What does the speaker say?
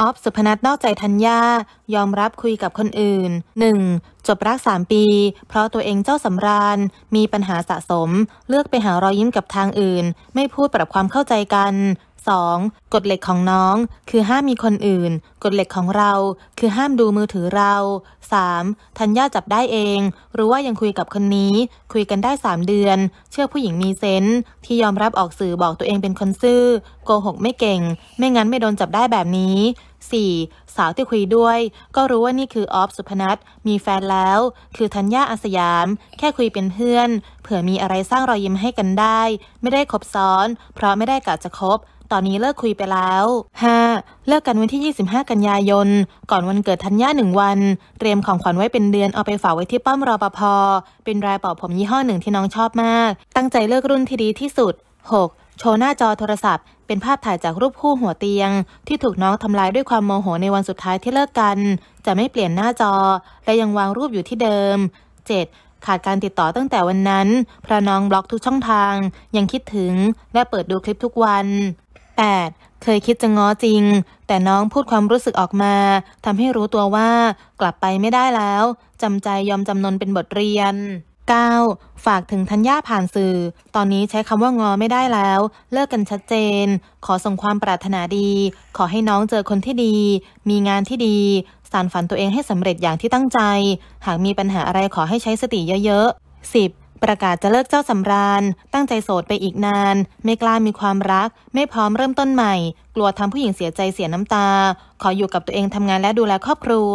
ออฟสุพนัทนอกใจธัญญายอมรับคุยกับคนอื่น 1. จบรัก 3 ปี เพราะตัวเองเจ้าสำราญ มีปัญหาสะสม เลือกไปหารอยยิ้มกับทางอื่น ไม่พูดปรับความเข้าใจกัน 2. กฎเหล็กของน้อง คือห้ามมีคนอื่น กฎเหล็กของเรา คือห้ามดูมือถือเรา 3. ธัญญาจับได้เอง รู้ว่ายังคุยกับคนนี้ คุยกันได้ 3 เดือน เชื่อผู้หญิงมีเซนที่ยอมรับออกสื่อบอกตัวเองเป็นคนซื่อโกหกไม่เก่ง ไม่งั้นไม่โดนจับได้แบบนี้ 4. สาวที่คุยด้วย ก็รู้ว่านี่คือออฟสุพนัทมีแฟนแล้ว คือธัญญาอาสยาม แค่คุยเป็นเพื่อน เผื่อมีอะไรสร้างรอยยิ้มให้กันได้ ไม่ได้คบซ้อน เพราะไม่ได้กะจะคบ ตอนนี้เลิกคุยไปแล้ว 5. เลิกกันวันที่ 25 กันยายน ก่อนวันเกิดธัญญาหนึ่งวัน เตรียมของขวัญไว้เป็นเดือนเอาไปฝากไว้ที่ป้อมรอปภเป็นรายเป่าผมยี่ห้อหนึ่งที่น้องชอบมาก ตั้งใจเลือกรุ่นที่ดีที่สุด 6. โชว์หน้าจอโทรศัพท์ เป็นภาพถ่ายจากรูปคู่หัวเตียง ที่ถูกน้องทำลายด้วยความโมโหในวันสุดท้ายที่เลิกกัน จะไม่เปลี่ยนหน้าจอและยังวางรูปอยู่ที่เดิม 7. ขาดการติดต่อตั้งแต่วันนั้นพระน้องบล็อกทุกช่องทาง ยังคิดถึงและเปิดดูคลิปทุกวัน 8. เคยคิดจะง้อจริง แต่น้องพูดความรู้สึกออกมาทำให้รู้ตัวว่า กลับไปไม่ได้แล้วจำใจยอมจำนนเป็นบทเรียน 9. ฝากถึงทัญญาผ่านสื่อ ตอนนี้ใช้คำว่างอไม่ได้แล้ว เลิกกันชัดเจน ขอส่งความปรารถนาดี ขอให้น้องเจอคนที่ดี มีงานที่ดี สารฝันตัวเองให้สำเร็จอย่างที่ตั้งใจ หากมีปัญหาอะไรขอให้ใช้สติเยอะๆ 10. ประกาศจะเลิกเจ้าสำราญ ตั้งใจโสดไปอีกนาน ไม่กล้ามีความรัก ไม่พร้อมเริ่มต้นใหม่ กลัวทำผู้หญิงเสียใจเสียน้ำตา ขออยู่กับตัวเองทำงานและดูแลครอบครัว